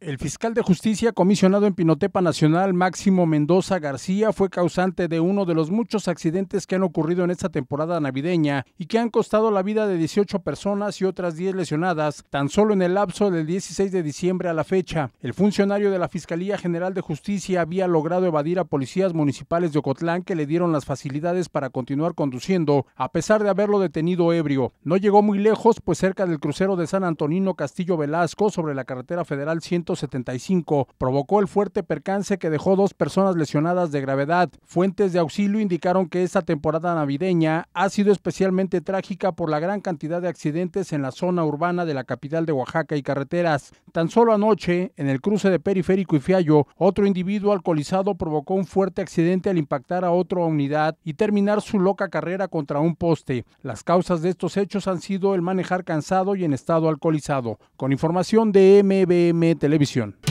El fiscal de justicia comisionado en Pinotepa Nacional, Máximo Mendoza García, fue causante de uno de los muchos accidentes que han ocurrido en esta temporada navideña y que han costado la vida de 18 personas y otras 10 lesionadas tan solo en el lapso del 16 de diciembre a la fecha. El funcionario de la Fiscalía General de Justicia había logrado evadir a policías municipales de Ocotlán que le dieron las facilidades para continuar conduciendo, a pesar de haberlo detenido ebrio. No llegó muy lejos, pues cerca del crucero de San Antonino Castillo Velasco, sobre la carretera federal 100 75, Provocó el fuerte percance que dejó dos personas lesionadas de gravedad. Fuentes de auxilio indicaron que esta temporada navideña ha sido especialmente trágica por la gran cantidad de accidentes en la zona urbana de la capital de Oaxaca y carreteras. Tan solo anoche, en el cruce de Periférico y Fiallo, otro individuo alcoholizado provocó un fuerte accidente al impactar a otra unidad y terminar su loca carrera contra un poste. Las causas de estos hechos han sido el manejar cansado y en estado alcoholizado. Con información de MBM Televisión, visión.